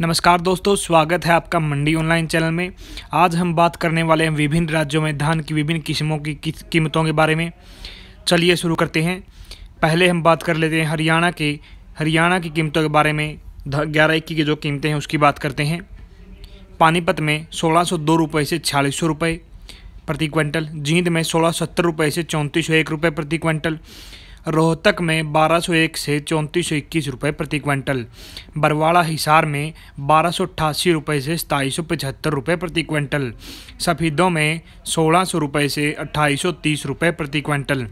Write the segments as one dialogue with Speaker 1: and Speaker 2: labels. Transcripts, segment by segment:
Speaker 1: नमस्कार दोस्तों स्वागत है आपका मंडी ऑनलाइन चैनल में आज हम बात करने वाले हैं विभिन्न राज्यों में धान की विभिन्न किस्मों की कीमतों के बारे में चलिए शुरू करते हैं पहले हम बात कर लेते हैं हरियाणा के हरियाणा की कीमतों के बारे में ग्यारह इक्की की जो कीमतें हैं उसकी बात करते हैं पानीपत में सोलह सौ दो रुपये से छियालीस सौ रुपये प्रति क्विंटल जींद में सोलह सत्तर रुपये से चौंतीस सौ एक रुपये प्रति क्विंटल रोहतक में 1201 से चौंतीस रुपए प्रति क्विंटल बरवाड़ा हिसार में बारह रुपए से सताईस रुपए प्रति क्विंटल सफीदों में सोलह रुपए से अट्ठाईस रुपए प्रति क्विंटल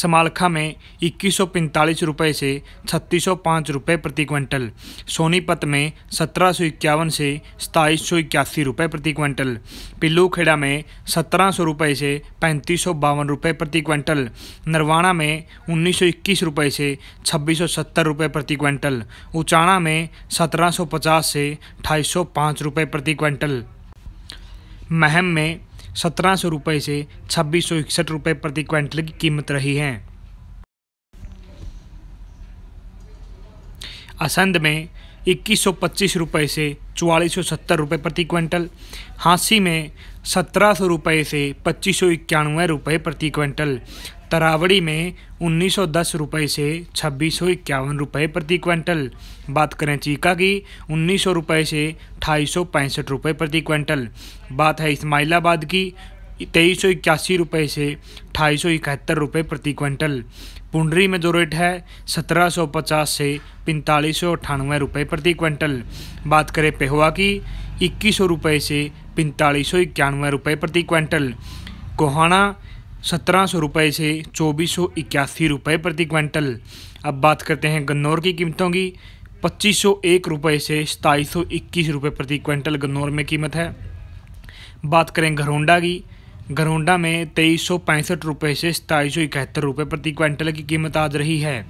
Speaker 1: समालखा में इक्कीस सौ पैंतालीस रुपये से छत्तीस सौ पाँच रुपये प्रति क्विंटल सोनीपत में सत्रह सौ इक्यावन से सताईस सौ इक्यासी रुपये प्रति क्विंटल पिल्लूखेड़ा में सत्रह सौ रुपये से पैंतीस सौ बावन रुपये प्रति क्विंटल नरवाणा में उन्नीस सौ इक्कीस रुपये से छब्बीस सौ सत्तर रुपये प्रति क्विंटल उचाणा में सत्रह सौ पचास से अठाईस सौ पाँच रुपये प्रति क्विंटल महम में सत्रह सौ रुपये से छब्बीस सौ इकसठ रुपये प्रति क्विंटल की कीमत रही है असंध में इक्कीस सौ पच्चीस रुपये से चवालीस सौ सत्तर रुपये प्रति क्विंटल हाँसी में सत्रह सौ रुपये से पच्चीस सौ इक्यानवे रुपये प्रति क्विंटल तरावड़ी में उन्नीस सौ दस रुपये से छब्बीस सौ इक्यावन रुपये प्रति क्विंटल बात करें चीका की उन्नीस सौ रुपये से ढाई सौ पैंसठ रुपये प्रति क्विंटल बात है इस्माइलाबाद की तेईस सौ इक्यासी रुपये से अठाई सौ इकहत्तर रुपये प्रति क्विंटल पुंडरी में जो रेट है सत्रह सौ पचास से पैंतालीस सौ अट्ठानवे रुपये प्रति क्विंटल बात करें पेहुआ की इक्कीस सौ रुपये से पैंतालीस सौ इक्यानवे रुपये प्रति क्विंटल कोहाना सत्रह सौ रुपये से चौबीस सौ इक्यासी रुपये प्रति क्विंटल अब बात करते हैं गन्नौर की कीमतों की पच्चीस सौ एक रुपये से सताईस सौ इक्कीस रुपये प्रति क्विंटल गन्नौर में कीमत है बात करें घरोंडा की गरोंडा में तेईस सौ पैंसठ रुपये से सताईस सौ इकहत्तर रुपये प्रति क्विंटल की कीमत आज रही है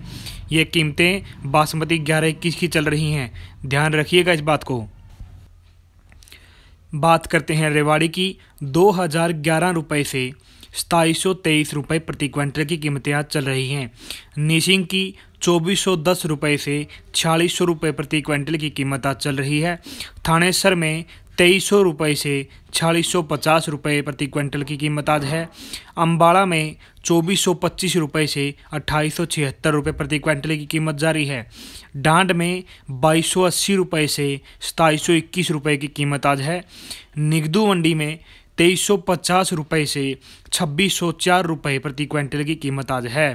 Speaker 1: ये कीमतें बासमती ग्यारह इक्कीस की चल रही हैं ध्यान रखिएगा इस बात को बात करते हैं रेवाड़ी की दो हज़ार ग्यारह रुपये से सताईस सौ तेईस रुपये प्रति क्विंटल की कीमतें आज चल रही हैं नीसिंग की चौबीस सौ दस रुपये से छियालीस सौ रुपये प्रति क्विंटल की कीमत आज चल रही है थानेसर में तेईस सौ रुपये से छियालीस सौ पचास रुपये प्रति क्विंटल की कीमत आज है अम्बाड़ा में चौबीस सौ पच्चीस रुपये से अट्ठाईस सौ छिहत्तर रुपये प्रति क्विंटल की कीमत जारी है डांड में बाईस सौ अस्सी रुपये से सताईस सौ इक्कीस रुपये की कीमत आज है निगदू मंडी में तेईस सौ पचास रुपये से छब्बीस सौ चार रुपये प्रति क्विंटल की कीमत आज है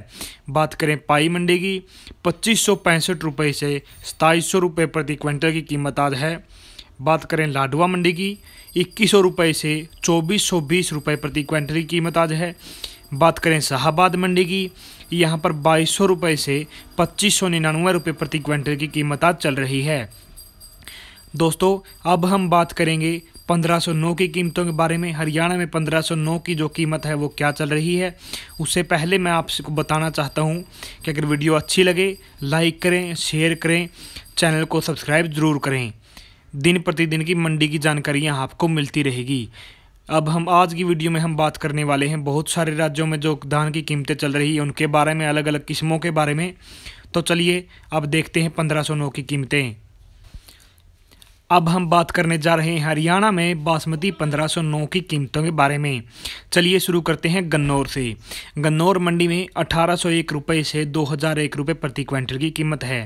Speaker 1: बात करें पाई मंडी की पच्चीस सौ पैंसठ रुपये से सताईस सौ रुपये प्रति क्विंटल की कीमत आज है बात करें लाडवा मंडी की इक्कीस सौ रुपये से चौबीस सौ बीस रुपये प्रति क्विंटल की कीमत आज है बात करें शाहबाद मंडी की यहाँ पर बाईस सौ रुपये से पच्चीस सौ निन्यानवे रुपये प्रति क्विंटल की कीमत आज चल रही है दोस्तों अब हम बात करेंगे 1509 की कीमतों के बारे में हरियाणा में 1509 की जो कीमत है वो क्या चल रही है उससे पहले मैं आपको बताना चाहता हूँ कि अगर वीडियो अच्छी लगे लाइक करें शेयर करें चैनल को सब्सक्राइब ज़रूर करें दिन प्रतिदिन की मंडी की जानकारियाँ आपको मिलती रहेगी अब हम आज की वीडियो में हम बात करने वाले हैं बहुत सारे राज्यों में जो धान की कीमतें चल रही है उनके बारे में अलग अलग किस्मों के बारे में तो चलिए अब देखते हैं पंद्रह सौ नौ की कीमतें अब हम बात करने जा रहे हैं हरियाणा में बासमती 1509 की कीमतों के बारे में चलिए शुरू करते हैं गन्नौर से गन्नौर मंडी में अठारह सौ एक रुपये से दो हज़ार एक रुपये प्रति क्विंटल की कीमत है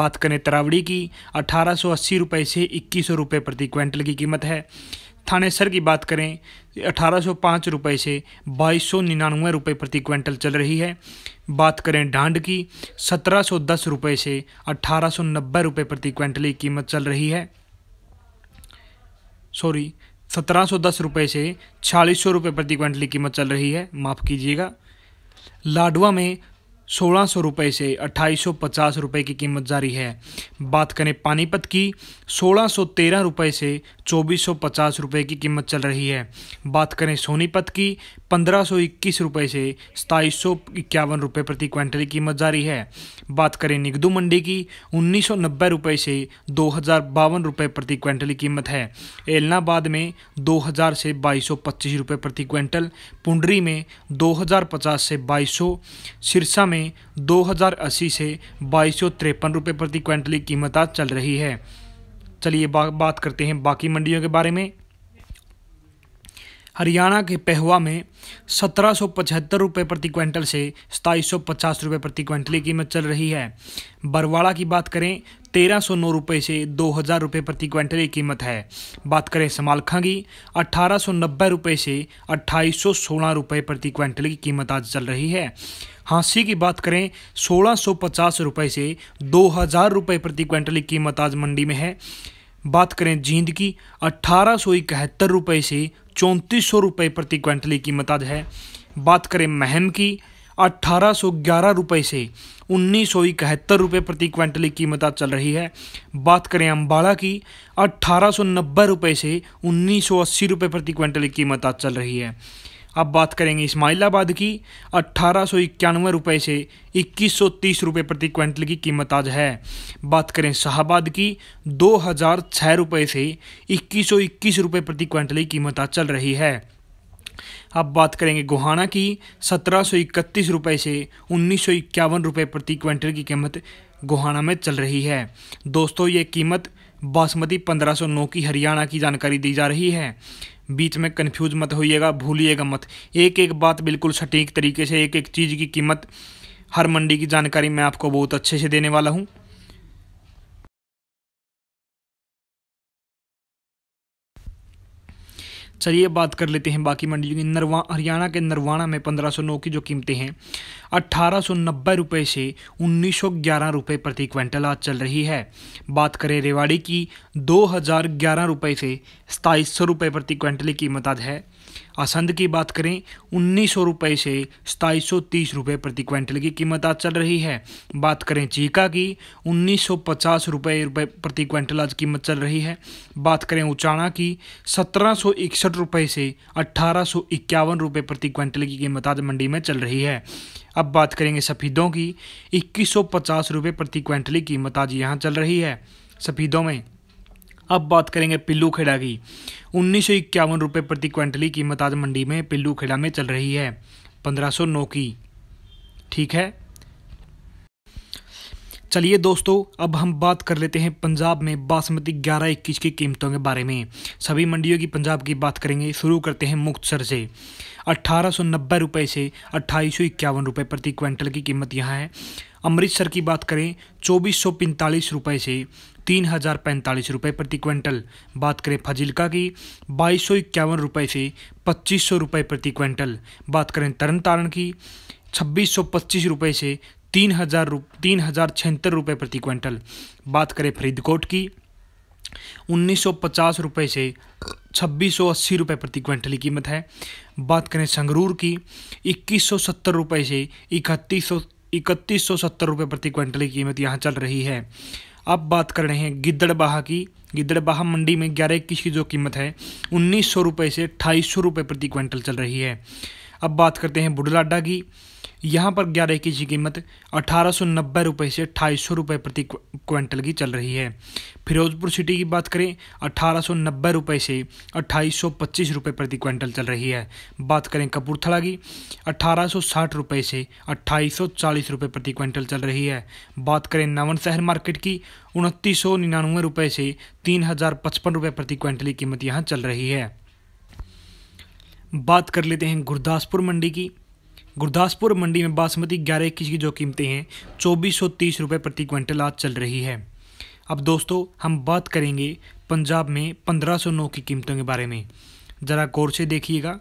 Speaker 1: बात करें तरावड़ी की अठारह सौ अस्सी रुपये से इक्कीस सौ रुपये प्रति क्विंटल की कीमत है थानेसर की बात करें अठारह सौ पाँच रुपये से बाईस सौ निन्यानवे रुपये प्रति क्विंटल चल रही है बात करें डांड की सत्रह सौ दस रुपये से अठारह सौ नब्बे रुपये प्रति क्विंटल की कीमत चल रही है सॉरी सत्रह सौ दस रुपये से छियालीस सौ रुपये प्रति क्विंटल की कीमत चल रही है माफ़ कीजिएगा लाडवा में सोलह सौ रुपये से अट्ठाईस सौ पचास रुपये की कीमत जारी है बात करें पानीपत की सोलह सौ तेरह रुपये से चौबीस सौ पचास रुपये की कीमत चल रही है बात करें सोनीपत की पंद्रह सौ इक्कीस रुपये से सताईस सौ इक्यावन रुपये प्रति क्विंटल की कीमत जारी है बात करें निगदू मंडी की उन्नीस सौ नब्बे रुपये से दो हज़ार बावन रुपये प्रति क्विंटल की कीमत है एलनाबाद में दो हज़ार से बाईस सौ पच्चीस रुपये प्रति क्विंटल पुंडरी में दो हज़ार पचास से बाईस सौ सिरसा में में 2080 से बाईस सौ तिरपन प्रति क्विंटल की कीमत आज चल रही है चलिए बा, बात करते हैं बाकी मंडियों के बारे में हरियाणा के पहवा में सत्रह सौ पचहत्तर रुपये प्रति क्विंटल से सताईस सौ पचास रुपये प्रति क्विंटल की कीमत चल रही है बरवाड़ा की बात करें तेरह सौ नौ रुपये से दो हज़ार रुपये प्रति क्विंटल की कीमत है बात करें समालखा की अट्ठारह सौ नब्बे रुपये से अट्ठाईस सौ सोलह रुपये प्रति क्विंटल की कीमत आज चल रही है हाँसी की बात करें सोलह सौ पचास रुपये से दो हज़ार रुपये प्रति क्विंटल की कीमत आज मंडी में है बात करें जींद की अट्ठारह सौ इकहत्तर रुपये से चौंतीस सौ रुपये प्रति क्विंटल की कीमत आज है बात करें महम की अट्ठारह सौ ग्यारह रुपये से उन्नीस सौ इकहत्तर रुपये प्रति क्विंटल की कीमत आज चल रही है बात करें अम्बाला की अट्ठारह सौ नब्बे रुपये से उन्नीस सौ अस्सी रुपये प्रति क्विंटल की कीमत आज चल रही है अब बात करेंगे इस्माइलाबाद की अट्ठारह सौ इक्यानवे रुपये से इक्कीस सौ तीस रुपये प्रति क्विंटल की कीमत आज है बात करें शाहबाद की दो हज़ार छः रुपये से इक्कीस सौ इक्कीस रुपये प्रति क्विंटल की कीमत आज चल रही है अब बात करेंगे गोहाना की सत्रह सौ इकतीस रुपये से उन्नीस सौ इक्यावन रुपये प्रति क्विंटल की कीमत गोहाना में चल रही है दोस्तों ये कीमत बासमती पंद्रह सौ नौ की हरियाणा की जानकारी दी जा रही है बीच में कन्फ्यूज मत होइएगा भूलिएगा मत एक एक बात बिल्कुल सटीक तरीके से एक एक चीज़ की कीमत हर मंडी की जानकारी मैं आपको बहुत अच्छे से देने वाला हूँ चलिए बात कर लेते हैं बाकी मंडियों की नरवा हरियाणा के नरवाना में पंद्रह सौ नौ की जो कीमतें हैं अट्ठारह सौ नब्बे रुपये से उन्नीस सौ ग्यारह रुपये प्रति क्विंटल आज चल रही है बात करें रेवाड़ी की दो हज़ार ग्यारह रुपये से सताईस सौ रुपये प्रति क्विंटल की कीमत आज है असंद की बात करें उन्नीस सौ रुपये से सताईस सौ तीस रुपये प्रति क्विंटल की कीमत आज चल रही है बात करें चीका की उन्नीस सौ पचास रुपये रुपये प्रति क्विंटल आज कीमत चल रही है बात करें उचाना की सत्रह सौ इकसठ रुपये से अट्ठारह सौ इक्यावन रुपये प्रति क्विंटल की कीमत आज मंडी में चल रही है अब बात करेंगे सफ़ीदों की इक्कीस सौ पचास रुपये प्रति क्विंटल की कीमत आज यहाँ चल रही है सफ़ीदों में अब बात करेंगे पिल्लू खेड़ा की उन्नीस सौ इक्यावन रुपये प्रति क्विंटल की कीमत आज मंडी में पिल्लू खेड़ा में चल रही है पंद्रह सौ नौ की ठीक है चलिए दोस्तों अब हम बात कर लेते हैं पंजाब में बासमती ग्यारह इक्कीस की कीमतों के बारे में सभी मंडियों की पंजाब की बात करेंगे शुरू करते हैं मुक्तसर से अट्ठारह सौ नब्बे रुपये से अट्ठाईस सौ इक्यावन रुपये प्रति क्विंटल की कीमत यहाँ है अमृतसर की बात करें चौबीस सौ पैंतालीस रुपये से तीन हज़ार पैंतालीस रुपये प्रति क्विंटल बात करें फजिलका की बाईस सौ इक्यावन रुपये से पच्चीस सौ रुपये प्रति क्विंटल बात करें तरन तारण की छब्बीस सौ पच्चीस रुपये से तीन हज़ार तीन हज़ार छिहत्तर रुपये प्रति क्विंटल बात करें फरीदकोट की उन्नीस सौ पचास रुपये से छब्बीस सौ अस्सी रुपये प्रति क्विंटल की कीमत है बात करें संगरूर की इक्कीस सौ सत्तर रुपये से इकतीस सौ इकतीस सौ सत्तर रुपये प्रति क्विंटल की कीमत यहाँ चल रही है अब बात कर रहे हैं गिद्दड़बाहा की गिद्दड़बाहा मंडी में ग्यारह इक्कीस की जो कीमत है उन्नीस सौ रुपये से अट्ठाईस सौ रुपये प्रति क्विंटल चल रही है अब बात करते हैं बुढ़लाडा की यहाँ पर ग्यारह की जी कीमत अठारह सौ नब्बे रुपये से अट्ठाईस सौ रुपये प्रति क्विंटल की चल रही है फिरोजपुर सिटी की बात करें अठारह सौ नब्बे रुपये से अट्ठाईस सौ पच्चीस रुपये प्रति क्विंटल चल रही है बात करें कपूरथला की अठारह सौ साठ रुपये से अट्ठाईस सौ चालीस रुपये प्रति क्विंटल चल रही है बात करें नवन शहर मार्केट की उनतीस सौ निन्यानवे रुपये से तीन हज़ार पचपन रुपये प्रति क्विंटल की कीमत यहाँ चल रही है बात कर लेते हैं गुरदासपुर मंडी की गुरदासपुर मंडी में बासमती ग्यारह इक्कीस की जो कीमतें हैं चौबीस सौ तीस रुपये प्रति क्विंटल आज चल रही है अब दोस्तों हम बात करेंगे पंजाब में पंद्रह सौ नौ की कीमतों के बारे में ज़रा गौर से देखिएगा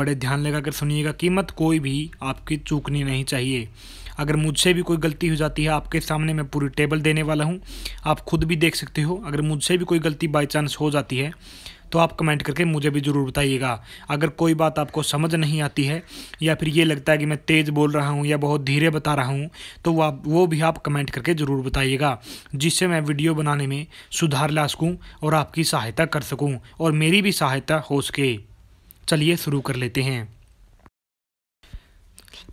Speaker 1: बड़े ध्यान लगाकर सुनिएगा कीमत कोई भी आपकी चूकनी नहीं चाहिए अगर मुझसे भी कोई गलती हो जाती है आपके सामने मैं पूरी टेबल देने वाला हूँ आप खुद भी देख सकते हो अगर मुझसे भी कोई गलती बाई चांस हो जाती है तो आप कमेंट करके मुझे भी ज़रूर बताइएगा अगर कोई बात आपको समझ नहीं आती है या फिर ये लगता है कि मैं तेज़ बोल रहा हूँ या बहुत धीरे बता रहा हूँ तो वो आप वो भी आप कमेंट करके ज़रूर बताइएगा जिससे मैं वीडियो बनाने में सुधार ला सकूँ और आपकी सहायता कर सकूँ और मेरी भी सहायता हो सके चलिए शुरू कर लेते हैं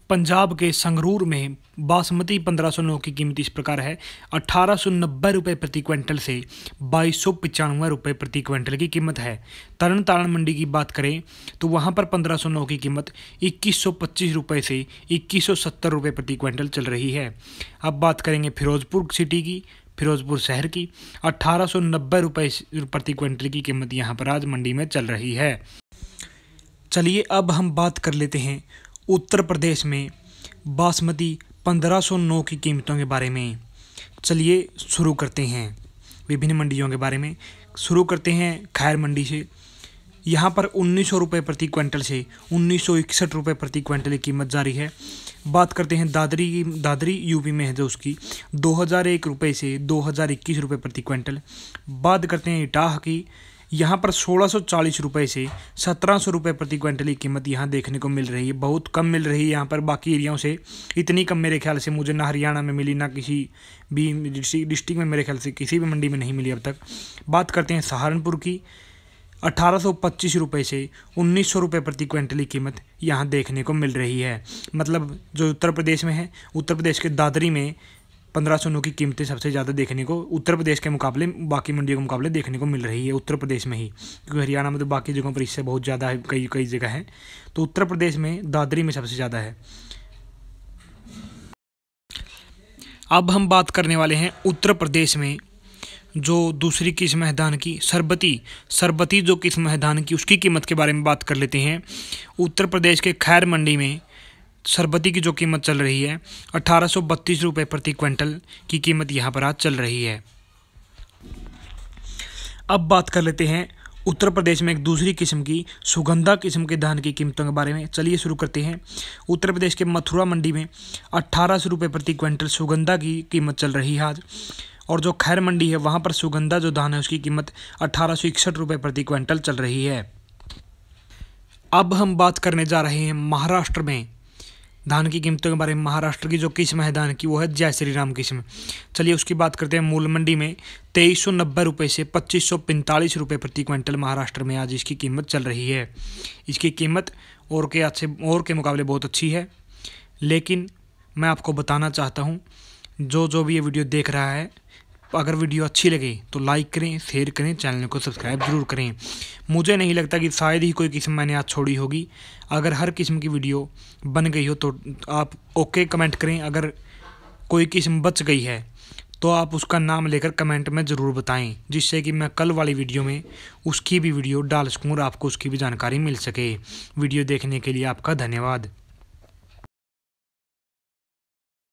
Speaker 1: पंजाब के संगरूर में बासमती 1509 की कीमत इस प्रकार है अठारह सौ नब्बे रुपये प्रति क्विंटल से बाईस सौ पचानवे रुपये प्रति क्विंटल की कीमत है तरन तारण मंडी की बात करें तो वहाँ पर 1509 की कीमत इक्कीस सौ पच्चीस रुपये से इक्कीस सौ सत्तर रुपये प्रति क्विंटल चल रही है अब बात करेंगे फिरोजपुर सिटी की फिरोजपुर शहर की अट्ठारह सौ नब्बे रुपये प्रति क्विंटल की कीमत यहाँ पर आज मंडी में चल रही है चलिए अब हम बात कर लेते हैं उत्तर प्रदेश में बासमती 1509 की कीमतों के बारे में चलिए शुरू करते हैं विभिन्न मंडियों के बारे में शुरू करते हैं खैर मंडी से यहाँ पर उन्नीस सौ रुपये प्रति क्विंटल से उन्नीस सौ इकसठ रुपये प्रति क्विंटल की कीमत जारी है बात करते हैं दादरी की दादरी यूपी में है जो उसकी दो हज़ार एक रुपये से दो हज़ार इक्कीस रुपये प्रति क्विंटल बात करते हैं इटाह की यहाँ पर सोलह सौ चालीस रुपये से सत्रह सौ रुपये प्रति क्विंटल की कीमत यहाँ देखने को मिल रही है बहुत कम मिल रही है यहाँ पर बाकी एरियाओं से इतनी कम मेरे ख्याल से मुझे ना हरियाणा में मिली ना किसी भी डिस्ट्रिक्ट में मेरे ख्याल से किसी भी मंडी में नहीं मिली अब तक बात करते हैं सहारनपुर की अठारह सौ पच्चीस रुपये से उन्नीस सौ रुपये प्रति क्विंटल की कीमत यहाँ देखने को मिल रही है मतलब जो उत्तर प्रदेश में है उत्तर प्रदेश के दादरी में पंद्रह सौ नौ की कीमतें सबसे ज़्यादा देखने को उत्तर प्रदेश के मुकाबले बाकी मंडियों के मुकाबले देखने को मिल रही है उत्तर प्रदेश में ही क्योंकि हरियाणा में तो बाकी जगहों पर इससे बहुत ज़्यादा है कई कई जगह हैं तो उत्तर प्रदेश में दादरी में सबसे ज़्यादा है अब हम बात करने वाले हैं उत्तर प्रदेश में जो दूसरी किस्म है धान की सरबती सरबती जो किस्म है धान की उसकी कीमत के बारे में बात कर लेते हैं उत्तर प्रदेश के खैर मंडी में सरबती की जो कीमत चल रही है अट्ठारह सौ बत्तीस रुपये प्रति क्विंटल की कीमत यहाँ पर आज चल रही है अब बात कर लेते हैं उत्तर प्रदेश में एक दूसरी किस्म की सुगंधा किस्म के धान की कीमतों के बारे में चलिए शुरू करते हैं उत्तर प्रदेश के मथुरा मंडी में अट्ठारह सौ रुपये प्रति क्विंटल सुगंधा की कीमत चल रही है आज और जो खैर मंडी है वहाँ पर सुगंधा जो धान है उसकी कीमत अट्ठारह सौ इकसठ रुपये प्रति क्विंटल चल रही है अब हम बात करने जा रहे हैं महाराष्ट्र में धान की कीमतों के बारे में महाराष्ट्र की जो किस्म है धान की वो है जय श्री राम किस्म चलिए उसकी बात करते हैं मूल मंडी में तेईस सौ नब्बे रुपये से पच्चीस सौ पैंतालीस रुपये प्रति क्विंटल महाराष्ट्र में आज इसकी कीमत चल रही है इसकी कीमत और के अच्छे और के मुकाबले बहुत अच्छी है लेकिन मैं आपको बताना चाहता हूँ जो जो भी ये वीडियो देख रहा है तो अगर वीडियो अच्छी लगे तो लाइक करें शेयर करें चैनल को सब्सक्राइब ज़रूर करें मुझे नहीं लगता कि शायद ही कोई किस्म मैंने आज छोड़ी होगी अगर हर किस्म की वीडियो बन गई हो तो आप ओके कमेंट करें अगर कोई किस्म बच गई है तो आप उसका नाम लेकर कमेंट में ज़रूर बताएं जिससे कि मैं कल वाली वीडियो में उसकी भी वीडियो डाल सकूँ और आपको उसकी भी जानकारी मिल सके वीडियो देखने के लिए आपका धन्यवाद